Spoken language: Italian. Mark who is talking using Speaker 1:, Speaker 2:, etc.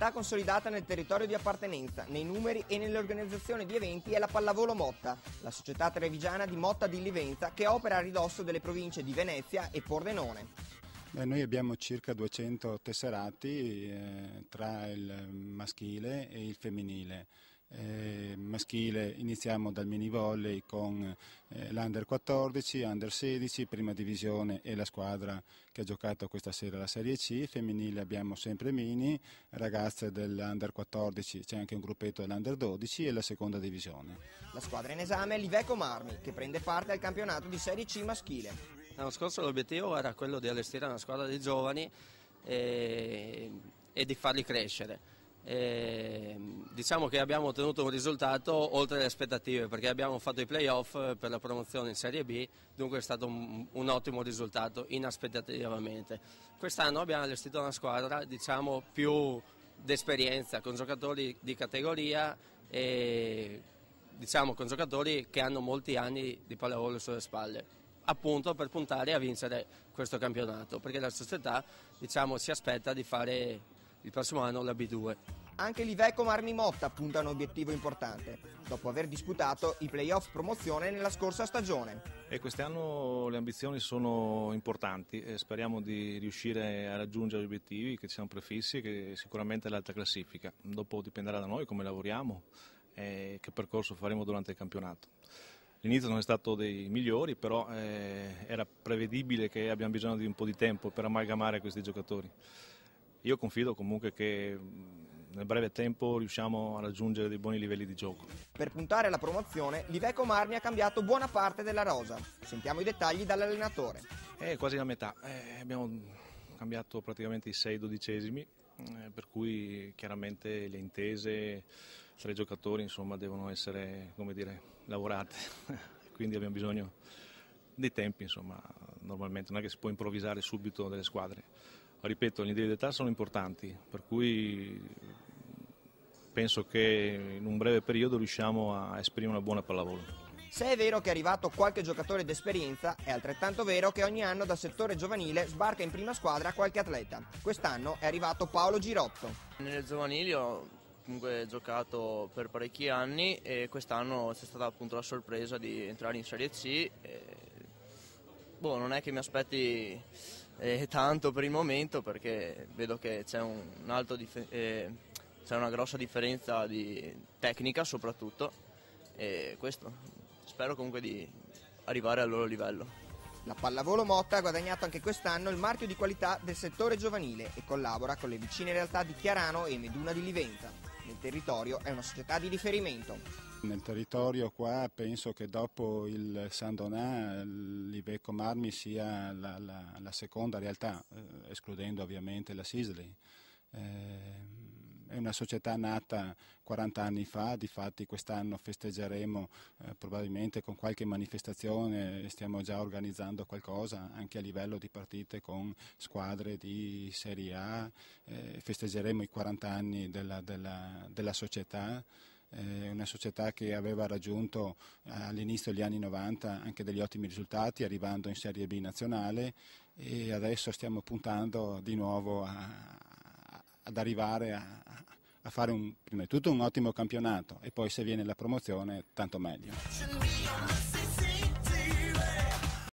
Speaker 1: realtà consolidata nel territorio di appartenenza, nei numeri e nell'organizzazione di eventi è la Pallavolo Motta, la società trevigiana di Motta di Livenza che opera a ridosso delle province di Venezia e Pordenone.
Speaker 2: Beh, noi abbiamo circa 200 tesserati eh, tra il maschile e il femminile eh, maschile iniziamo dal mini volley con eh, l'Under 14, Under 16, prima divisione e la squadra che ha giocato questa sera la Serie C, femminile abbiamo sempre mini, ragazze dell'Under 14 c'è anche un gruppetto dell'Under 12 e la seconda divisione.
Speaker 1: La squadra in esame è l'Iveco Marmi che prende parte al campionato di Serie C maschile.
Speaker 3: L'anno scorso l'obiettivo era quello di allestire una squadra di giovani e, eh, e di farli crescere e ehm, diciamo che abbiamo ottenuto un risultato oltre le aspettative perché abbiamo fatto i playoff eh, per la promozione in Serie B, dunque è stato un, un ottimo risultato inaspettativamente. Quest'anno abbiamo allestito una squadra diciamo, più d'esperienza, con giocatori di categoria e diciamo, con giocatori che hanno molti anni di pallavolo sulle spalle appunto per puntare a vincere questo campionato perché la società diciamo, si aspetta di fare il prossimo anno la
Speaker 4: B2.
Speaker 1: Anche l'Iveco Motta punta a un obiettivo importante, dopo aver disputato i playoff promozione nella scorsa stagione.
Speaker 4: E quest'anno le ambizioni sono importanti e speriamo di riuscire a raggiungere gli obiettivi che ci siamo prefissi, e che sicuramente l'alta classifica. Dopo dipenderà da noi come lavoriamo e che percorso faremo durante il campionato. L'inizio non è stato dei migliori, però eh, era prevedibile che abbiamo bisogno di un po' di tempo per amalgamare questi giocatori. Io confido comunque che mm, nel breve tempo riusciamo a raggiungere dei buoni livelli di gioco.
Speaker 1: Per puntare alla promozione, l'Iveco Marmi ha cambiato buona parte della rosa. Sentiamo i dettagli dall'allenatore.
Speaker 4: È quasi la metà. Eh, abbiamo cambiato praticamente i sei dodicesimi, eh, per cui chiaramente le intese tra i giocatori insomma, devono essere dire, lavorate. Quindi abbiamo bisogno dei tempi, insomma, normalmente non è che si può improvvisare subito delle squadre ripeto, gli indirizzi d'età sono importanti, per cui penso che in un breve periodo riusciamo a esprimere una buona pallavolo.
Speaker 1: Se è vero che è arrivato qualche giocatore d'esperienza, è altrettanto vero che ogni anno dal settore giovanile sbarca in prima squadra qualche atleta. Quest'anno è arrivato Paolo Girotto.
Speaker 5: Nelle giovanili ho comunque giocato per parecchi anni e quest'anno c'è stata appunto la sorpresa di entrare in Serie C. E... Boh, non è che mi aspetti eh, tanto per il momento perché vedo che c'è un, un eh, una grossa differenza di tecnica soprattutto e questo spero comunque di arrivare al loro livello.
Speaker 1: La pallavolo Motta ha guadagnato anche quest'anno il marchio di qualità del settore giovanile e collabora con le vicine realtà di Chiarano e Meduna di Liventa. Nel territorio è una società di riferimento.
Speaker 2: Nel territorio qua penso che dopo il San Donà l'Iveco Marmi sia la, la, la seconda realtà, eh, escludendo ovviamente la Sisley. Eh, è una società nata 40 anni fa, di fatti quest'anno festeggeremo eh, probabilmente con qualche manifestazione, stiamo già organizzando qualcosa anche a livello di partite con squadre di Serie A, eh, festeggeremo i 40 anni della, della, della società eh, una società che aveva raggiunto eh, all'inizio degli anni 90 anche degli ottimi risultati arrivando in Serie B nazionale e adesso stiamo puntando di nuovo a, ad arrivare a, a fare un, prima di tutto un ottimo campionato e poi se viene la promozione tanto meglio.